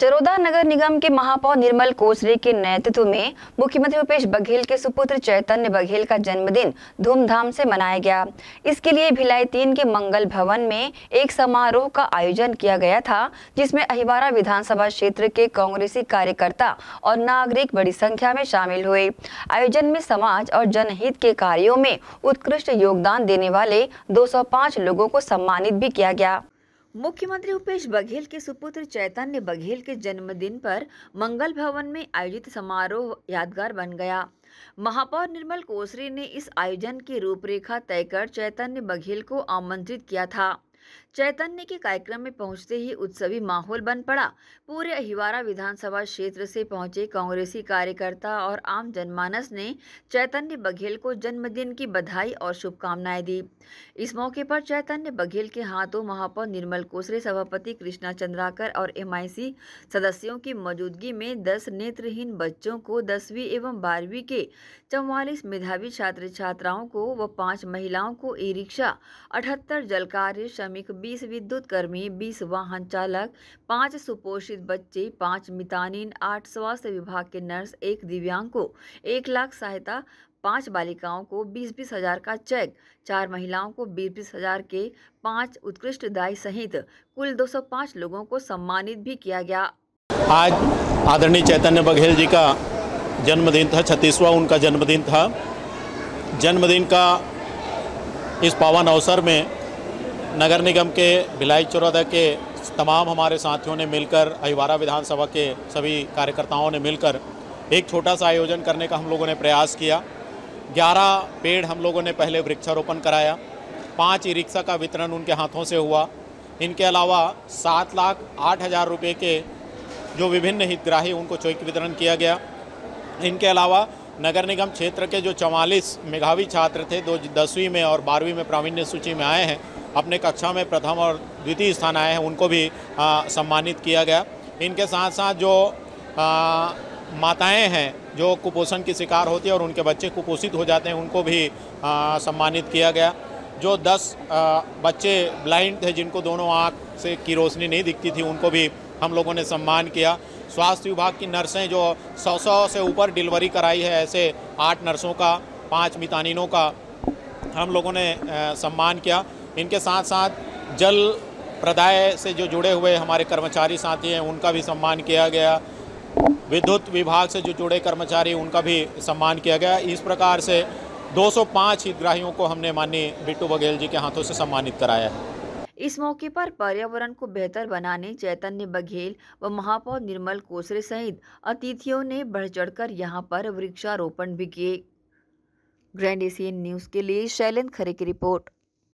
चरोदा नगर निगम के महापौर निर्मल कोसरे के नेतृत्व में मुख्यमंत्री भूपेश बघेल के सुपुत्र चैतन्य बघेल का जन्मदिन धूमधाम से मनाया गया इसके लिए भिलाई तीन के मंगल भवन में एक समारोह का आयोजन किया गया था जिसमें अहिवारा विधानसभा क्षेत्र के कांग्रेसी कार्यकर्ता और नागरिक बड़ी संख्या में शामिल हुए आयोजन में समाज और जनहित के कार्यो में उत्कृष्ट योगदान देने वाले दो लोगों को सम्मानित भी किया गया मुख्यमंत्री भूपेश बघेल के सुपुत्र चैतन्य बघेल के जन्मदिन पर मंगल भवन में आयोजित समारोह यादगार बन गया महापौर निर्मल कोसरी ने इस आयोजन की रूपरेखा तय कर चैतन्य बघेल को आमंत्रित किया था चैतन्य के कार्यक्रम में पहुंचते ही उत्सवी माहौल बन पड़ा पूरे अहिवारा विधानसभा क्षेत्र से पहुंचे कांग्रेसी कार्यकर्ता और आम जनमानस ने चैतन्य बघेल को जन्मदिन की बधाई और शुभकामनाएं दी इस मौके पर चैतन्य बघेल के हाथों महापौर निर्मल कोसरे सभापति कृष्णा चंद्राकर और एम सदस्यों की मौजूदगी में दस नेत्रहीन बच्चों को दसवीं एवं बारहवीं के चौवालीस मेधावी छात्र छात्राओं को व पाँच महिलाओं को ई रिक्शा अठहत्तर जलकार्य श्रमिक श्रमिक बीस विद्युत कर्मी बीस वाहन चालक पांच सुपोषित बच्चे पांच मितानीन आठ स्वास्थ्य विभाग के नर्स एक दिव्यांग को एक लाख सहायता पांच बालिकाओं को बीस बीस हजार का चेक चार महिलाओं को बीस बीस हजार के पांच उत्कृष्ट दाय सहित कुल 205 लोगों को सम्मानित भी किया गया आज आदरणीय चैतन्य बघेल जी का जन्मदिन था छत्तीसवा उनका जन्मदिन था जन्मदिन का इस पावन अवसर में नगर निगम के भिलाई चौरादा के तमाम हमारे साथियों ने मिलकर अहिवारा विधानसभा के सभी कार्यकर्ताओं ने मिलकर एक छोटा सा आयोजन करने का हम लोगों ने प्रयास किया 11 पेड़ हम लोगों ने पहले वृक्षारोपण कराया पाँच ई रिक्शा का वितरण उनके हाथों से हुआ इनके अलावा सात लाख आठ हज़ार रुपये के जो विभिन्न हितग्राही उनको चौक वितरण किया गया इनके अलावा नगर निगम क्षेत्र के जो चवालीस मेघावी छात्र थे दो दसवीं में और बारहवीं में प्रावीण्य सूची में आए हैं अपने कक्षा में प्रथम और द्वितीय स्थान आए हैं उनको भी आ, सम्मानित किया गया इनके साथ साथ जो आ, माताएं हैं जो कुपोषण की शिकार होती है और उनके बच्चे कुपोषित हो जाते हैं उनको भी आ, सम्मानित किया गया जो दस आ, बच्चे ब्लाइंड थे जिनको दोनों आँख से की रोशनी नहीं दिखती थी उनको भी हम लोगों ने सम्मान किया स्वास्थ्य विभाग की नर्सें जो सौ सौ से ऊपर डिलीवरी कराई है ऐसे आठ नर्सों का पाँच मितानिनों का हम लोगों ने सम्मान किया इनके साथ साथ जल प्रदाय से जो जुड़े हुए हमारे कर्मचारी साथी हैं उनका भी सम्मान किया गया विद्युत विभाग से जो जुड़े कर्मचारी उनका भी सम्मान किया गया इस प्रकार से 205 हितग्राहियों को हमने माननीय बिट्टू बघेल जी के हाथों से सम्मानित कराया है इस मौके पर पर्यावरण को बेहतर बनाने चैतन्य बघेल व महापौर निर्मल कोसरे सहित अतिथियों ने बढ़ चढ़कर यहाँ पर वृक्षारोपण भी किए ग्रैंड एशियन न्यूज़ के लिए शैलेंद्र खरे की रिपोर्ट